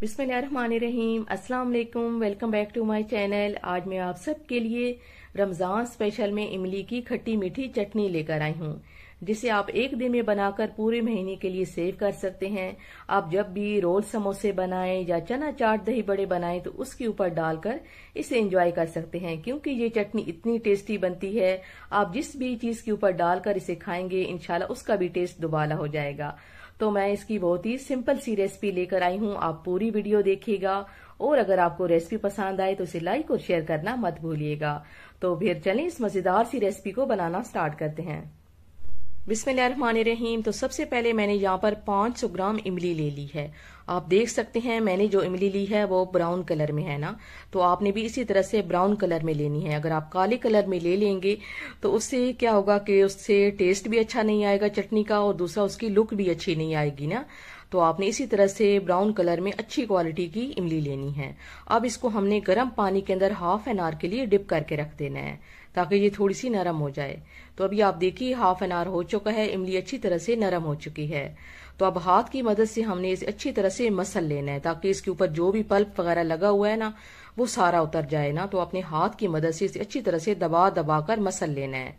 बिस्मिल्लाहिर्रहमानिर्रहीम अस्सलाम वालेकुम welcome back to my channel आज मैं आप सबके लिए रमज़ान स्पेशल में इमली की खट्टी मीठी चटनी लेकर आई हूँ जिसे आप एक दिन में बनाकर पूरे महीने के लिए सेव कर सकते हैं आप जब भी रोल समोसे बनाएं या चना चाट दही बड़े बनाएं तो उसके ऊपर डालकर इसे एंजॉय कर सकते हैं क्योंकि ये चटनी इतनी टेस्टी बनती है आप जिस भी चीज के ऊपर डालकर इसे खाएंगे इनशाला उसका भी टेस्ट दोबारा हो जाएगा तो मैं इसकी बहुत ही सिंपल सी रेसिपी लेकर आई हूँ आप पूरी वीडियो देखिएगा और अगर आपको रेसिपी पसंद आए तो इसे लाइक और शेयर करना मत भूलिएगा तो फिर चलें इस मजेदार सी रेसिपी को बनाना स्टार्ट करते हैं बिसमीम तो सबसे पहले मैंने यहाँ पर 500 ग्राम इमली ले ली है आप देख सकते हैं मैंने जो इमली ली है वो ब्राउन कलर में है ना तो आपने भी इसी तरह से ब्राउन कलर में लेनी है अगर आप काले कलर में ले लेंगे तो उससे क्या होगा कि उससे टेस्ट भी अच्छा नहीं आएगा चटनी का और दूसरा उसकी लुक भी अच्छी नहीं आएगी ना तो आपने इसी तरह से ब्राउन कलर में अच्छी क्वालिटी की इमली लेनी है अब इसको हमने गर्म पानी के अंदर हाफ एन आवर के लिए डिप करके रख देना है ताकि ये थोड़ी सी नरम हो जाए तो अभी आप देखिए हाफ एन आवर हो चुका है इमली अच्छी तरह से नरम हो चुकी है तो अब हाथ की मदद से हमने इसे अच्छी तरह से मसल लेना है ताकि इसके ऊपर जो भी पल्प वगैरह लगा हुआ है ना वो सारा उतर जाए ना तो अपने हाथ की मदद से इसे अच्छी तरह से दबा दबा कर मसल लेना है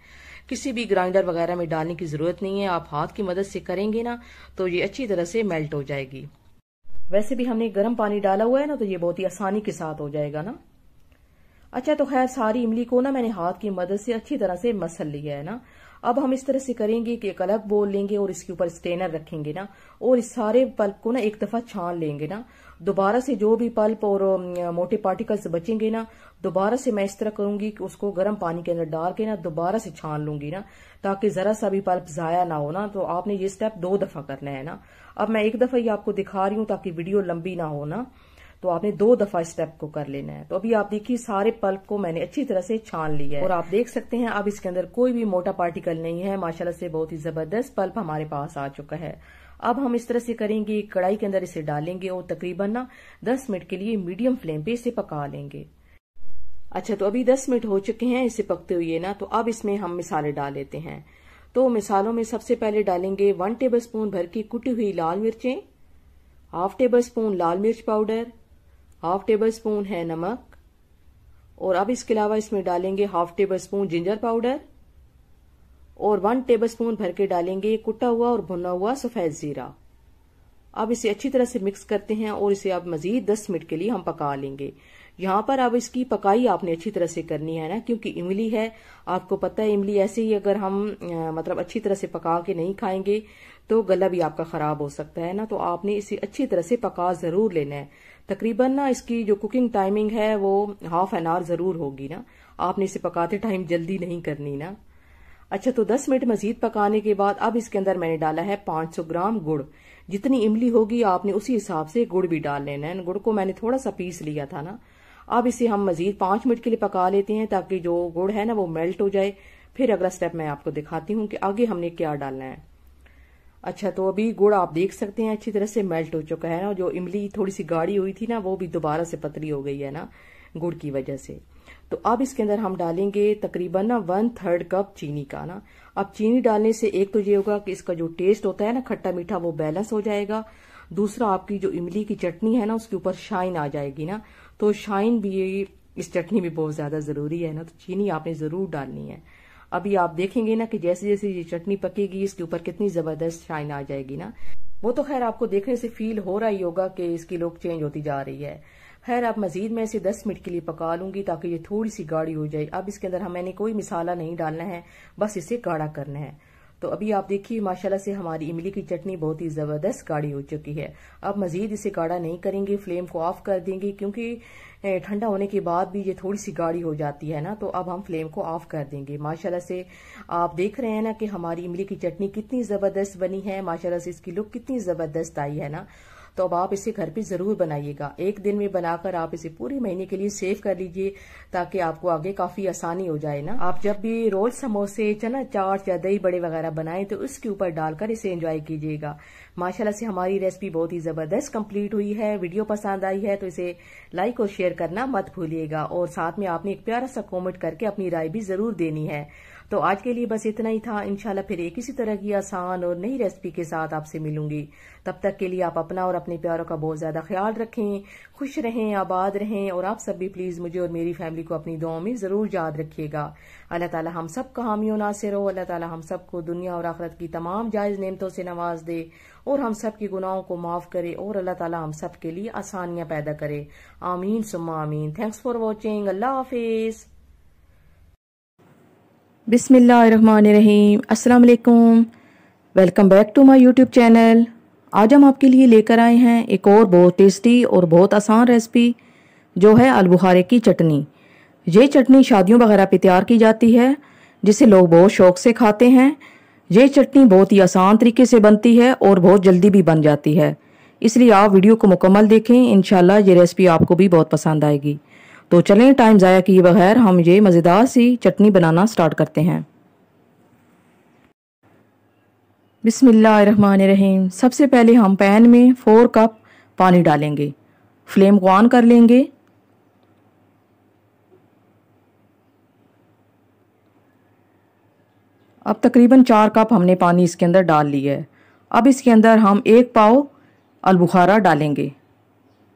किसी भी ग्राइंडर वगैरह में डालने की ज़रूरत नहीं है आप हाथ की मदद से करेंगे ना तो ये अच्छी तरह से मेल्ट हो जाएगी वैसे भी हमने गर्म पानी डाला हुआ है ना तो ये बहुत ही आसानी के साथ हो जाएगा ना अच्छा तो खैर सारी इमली को ना मैंने हाथ की मदद से अच्छी तरह से मसल लिया है ना अब हम इस तरह से करेंगे कि एक अलग बोल लेंगे और इसके ऊपर स्टेनर रखेंगे ना और इस सारे पल्प को ना एक दफा छान लेंगे ना दोबारा से जो भी पल्प और मोटे पार्टिकल्स बचेंगे ना दोबारा से मैं इस तरह करूंगी कि उसको गर्म पानी के अंदर डाल के ना दोबारा से छान लूंगी ना ताकि जरा सा भी पल्प जाया ना हो ना तो आपने ये स्टेप दो दफा करना है ना अब मैं एक दफा ही आपको दिखा रही हूं ताकि वीडियो लंबी ना हो ना तो आपने दो दफा इस स्टेप को कर लेना है तो अभी आप देखिए सारे पल्प को मैंने अच्छी तरह से छान लिया है और आप देख सकते हैं अब इसके अंदर कोई भी मोटा पार्टिकल नहीं है माशाला से बहुत ही जबरदस्त पल्प हमारे पास आ चुका है अब हम इस तरह से करेंगे कढ़ाई के अंदर इसे डालेंगे और तकरीबन ना दस मिनट के लिए मीडियम फ्लेम पे इसे पका लेंगे अच्छा तो अभी दस मिनट हो चुके हैं इसे पकते हुए ना तो अब इसमें हम मिसाले डाल लेते हैं तो मिसालों में सबसे पहले डालेंगे वन टेबल स्पून भर की कुटी हुई लाल मिर्चें हाफ टेबल स्पून लाल मिर्च पाउडर हाफ टेबल स्पून है नमक और अब इसके अलावा इसमें डालेंगे half tablespoon ginger powder और वन टेबल स्पून भर के डालेंगे कुटा हुआ और भुना हुआ सफेद जीरा अब इसे अच्छी तरह से मिक्स करते हैं और इसे अब मजीद दस मिनट के लिए हम पका लेंगे यहाँ पर अब इसकी पकाई आपने अच्छी तरह से करनी है ना क्योंकि इमली है आपको पता है इमली ऐसे ही अगर हम मतलब अच्छी तरह से पका के नहीं खाएंगे तो गला भी आपका खराब हो सकता है ना तो आपने इसे अच्छी तरह से पका जरूर लेना है तकरीबन ना इसकी जो कुकिंग टाइमिंग है वो हाफ एन आवर ज़रूर होगी ना आपने इसे पकाते टाइम जल्दी नहीं करनी ना अच्छा तो 10 मिनट मजीद पकाने के बाद अब इसके अंदर मैंने डाला है 500 ग्राम गुड़ जितनी इमली होगी आपने उसी हिसाब से गुड़ भी डाल लेना है गुड़ को मैंने थोड़ा सा पीस लिया था ना अब इसे हम मजीद पांच मिनट के लिए पका लेते हैं ताकि जो गुड़ है ना वो मेल्ट हो जाए फिर अगला स्टेप मैं आपको दिखाती हूँ कि आगे हमने क्या डालना है अच्छा तो अभी गुड़ आप देख सकते हैं अच्छी तरह से मेल्ट हो चुका है ना जो इमली थोड़ी सी गाढ़ी हुई थी ना वो भी दोबारा से पतली हो गई है ना गुड़ की वजह से तो अब इसके अंदर हम डालेंगे तकरीबन ना वन थर्ड कप चीनी का ना अब चीनी डालने से एक तो ये होगा कि इसका जो टेस्ट होता है ना खट्टा मीठा वो बैलेंस हो जाएगा दूसरा आपकी जो इमली की चटनी है ना उसके ऊपर शाइन आ जाएगी ना तो शाइन भी इस चटनी में बहुत ज्यादा जरूरी है ना तो चीनी आपने जरूर डालनी है अभी आप देखेंगे ना कि जैसे जैसे ये चटनी पकेगी इसके ऊपर कितनी जबरदस्त शाइन आ जाएगी ना वो तो खैर आपको देखने से फील हो रहा ही होगा कि इसकी लुक चेंज होती जा रही है खैर आप मजीद मैं इसे 10 मिनट के लिए पका लूंगी ताकि ये थोड़ी सी गाढ़ी हो जाए अब इसके अंदर हम मैंने कोई मिसाला नहीं डालना है बस इसे गाढ़ा करना है तो अभी आप देखिए माशाल्लाह से हमारी इमली की चटनी बहुत ही ज़बरदस्त गाढ़ी हो चुकी है अब मज़ीद इसे गाढ़ा नहीं करेंगे फ्लेम को ऑफ कर देंगे क्योंकि ठंडा होने के बाद भी ये थोड़ी सी गाढ़ी हो जाती है ना तो अब हम फ्लेम को ऑफ कर देंगे माशाल्लाह से आप देख रहे हैं ना कि हमारी इमली की चटनी कितनी ज़बरदस्त बनी है माशाला से इसकी लुक कितनी ज़बरदस्त आई है ना तो अब आप इसे घर पे ज़रूर बनाइएगा एक दिन में बनाकर आप इसे पूरे महीने के लिए सेव कर लीजिए ताकि आपको आगे काफ़ी आसानी हो जाए ना आप जब भी रोल समोसे चना चाट या दही बड़े वगैरह बनाए तो उसके ऊपर डालकर इसे एंजॉय कीजिएगा माशाला से हमारी रेसिपी बहुत ही ज़बरदस्त कम्प्लीट हुई है वीडियो पसंद आई है तो इसे लाइक और शेयर करना मत भूलिएगा और साथ में आपने एक प्यारा सा कॉमेंट करके अपनी राय भी ज़रूर देनी है तो आज के लिए बस इतना ही था इनशाला फिर एक इसी तरह की आसान और नई रेसिपी के साथ आपसे मिलूंगी तब तक के लिए आप अपना और अपने प्यारों का बहुत ज्यादा ख्याल रखें खुश रहें आबाद रहें और आप सब भी प्लीज मुझे और मेरी फैमिली को अपनी दुआओं में जरूर याद रखियेगा अल्लाह ताला हम सब का हामियों नासिर हो अल्लाह ताला हम सबको दुनिया और आखरत की तमाम जायज नियमतों से नवाज दे और हम सब गुनाओं गुनाहों को माफ करे और अल्लाह ताला हम सब के लिए आसानियां पैदा करे आमीन सुमा आमीन थैंक्स फॉर वॉचिंग अल्लाह हाफिज़ बिसमीम् अल्लाम welcome back to my YouTube channel आज हम आपके लिए लेकर आए हैं एक और बहुत टेस्टी और बहुत आसान रेसिपी जो है आलबुखारे की चटनी ये चटनी शादियों वगैरह पर तैयार की जाती है जिसे लोग बहुत शौक से खाते हैं ये चटनी बहुत ही आसान तरीके से बनती है और बहुत जल्दी भी बन जाती है इसलिए आप वीडियो को मुकम्मल देखें इन ये रेसिपी आपको भी बहुत पसंद आएगी तो चलें टाइम ज़ाया किए बगैर हम ये मज़ेदार सी चटनी बनाना स्टार्ट करते हैं बिसमीम सबसे पहले हम पैन में फ़ोर कप पानी डालेंगे फ्लेम को ऑन कर लेंगे अब तकरीबन चार कप हमने पानी इसके अंदर डाल लिया है अब इसके अंदर हम एक पाव अलबुखारा डालेंगे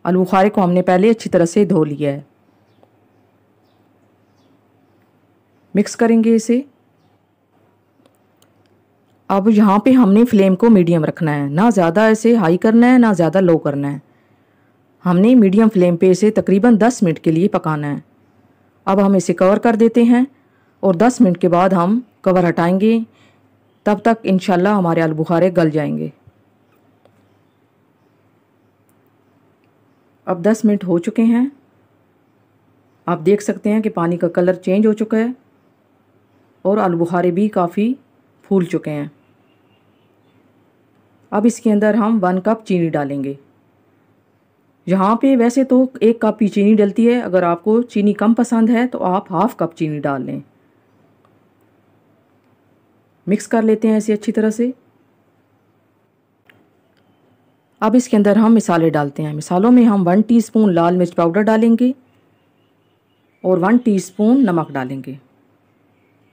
अलबुखारे को हमने पहले अच्छी तरह से धो लिया है मिक्स करेंगे इसे अब यहाँ पे हमने फ्लेम को मीडियम रखना है ना ज़्यादा इसे हाई करना है ना ज़्यादा लो करना है हमने मीडियम फ्लेम पे इसे तकरीबन 10 मिनट के लिए पकाना है अब हम इसे कवर कर देते हैं और 10 मिनट के बाद हम कवर हटाएंगे तब तक इन हमारे आलू बुखारे गल जाएंगे अब 10 मिनट हो चुके हैं आप देख सकते हैं कि पानी का कलर चेंज हो चुका है और बुखारे भी काफ़ी फूल चुके हैं अब इसके अंदर हम वन कप चीनी डालेंगे यहाँ पे वैसे तो एक कप ही चीनी डलती है अगर आपको चीनी कम पसंद है तो आप हाफ़ कप चीनी डाल लें मिक्स कर लेते हैं इसे अच्छी तरह से अब इसके अंदर हम मिसाले डालते हैं मिसालों में हम वन टीस्पून लाल मिर्च पाउडर डालेंगे और वन टीस्पून नमक डालेंगे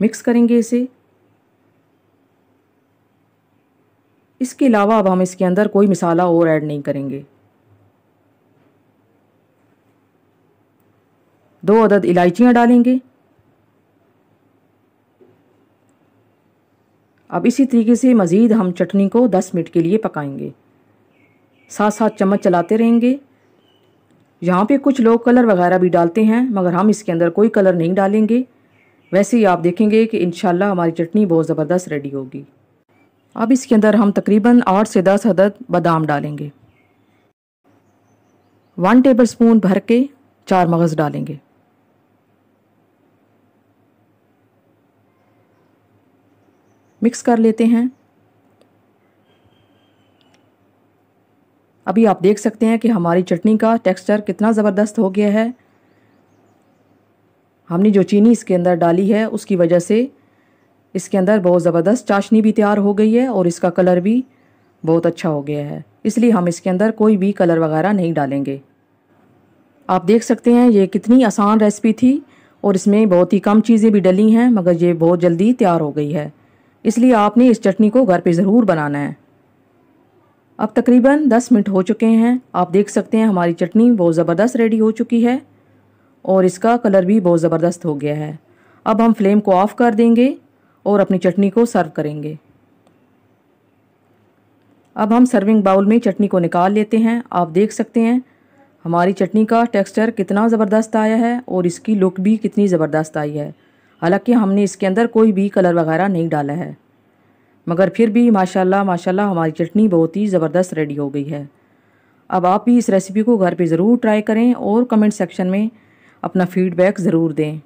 मिक्स करेंगे इसे इसके अलावा अब हम इसके अंदर कोई मसाला और ऐड नहीं करेंगे दो अदद इलायचियाँ डालेंगे अब इसी तरीके से मज़ीद हम चटनी को 10 मिनट के लिए पकाएंगे साथ साथ चम्मच चलाते रहेंगे यहाँ पे कुछ लोग कलर वगैरह भी डालते हैं मगर हम इसके अंदर कोई कलर नहीं डालेंगे वैसे ही आप देखेंगे कि इन हमारी चटनी बहुत ज़बरदस्त रेडी होगी अब इसके अंदर हम तकरीबन आठ से दस हदद बादाम डालेंगे वन टेबल स्पून भर के चार मगज़ डालेंगे मिक्स कर लेते हैं अभी आप देख सकते हैं कि हमारी चटनी का टेक्सचर कितना ज़बरदस्त हो गया है हमने जो चीनी इसके अंदर डाली है उसकी वजह से इसके अंदर बहुत ज़बरदस्त चाशनी भी तैयार हो गई है और इसका कलर भी बहुत अच्छा हो गया है इसलिए हम इसके अंदर कोई भी कलर वगैरह नहीं डालेंगे आप देख सकते हैं ये कितनी आसान रेसिपी थी और इसमें बहुत ही कम चीज़ें भी डली हैं मगर ये बहुत जल्दी तैयार हो गई है इसलिए आपने इस चटनी को घर पे ज़रूर बनाना है अब तकरीबन 10 मिनट हो चुके हैं आप देख सकते हैं हमारी चटनी बहुत ज़बरदस्त रेडी हो चुकी है और इसका कलर भी बहुत ज़बरदस्त हो गया है अब हम फ्लेम को ऑफ़ कर देंगे और अपनी चटनी को सर्व करेंगे अब हम सर्विंग बाउल में चटनी को निकाल लेते हैं आप देख सकते हैं हमारी चटनी का टेक्सचर कितना ज़बरदस्त आया है और इसकी लुक भी कितनी ज़बरदस्त आई है हालांकि हमने इसके अंदर कोई भी कलर वगैरह नहीं डाला है मगर फिर भी माशाल्लाह माशाल्लाह हमारी चटनी बहुत ही ज़बरदस्त रेडी हो गई है अब आप भी इस रेसिपी को घर पर ज़रूर ट्राई करें और कमेंट सेक्शन में अपना फ़ीडबैक ज़रूर दें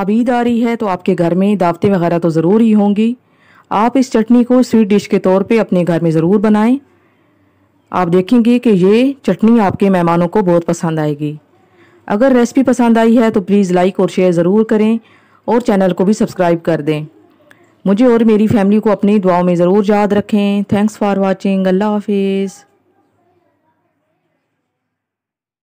अब ईद आ रही है तो आपके घर में दावतें वगैरह तो ज़रूर ही होंगी आप इस चटनी को स्वीट डिश के तौर पे अपने घर में ज़रूर बनाएं आप देखेंगे कि ये चटनी आपके मेहमानों को बहुत पसंद आएगी अगर रेसिपी पसंद आई है तो प्लीज़ लाइक और शेयर ज़रूर करें और चैनल को भी सब्सक्राइब कर दें मुझे और मेरी फैमिली को अपनी दुआओं में ज़रूर याद रखें थैंक्स फ़ार वॉचिंग अल्लाह हाफिज़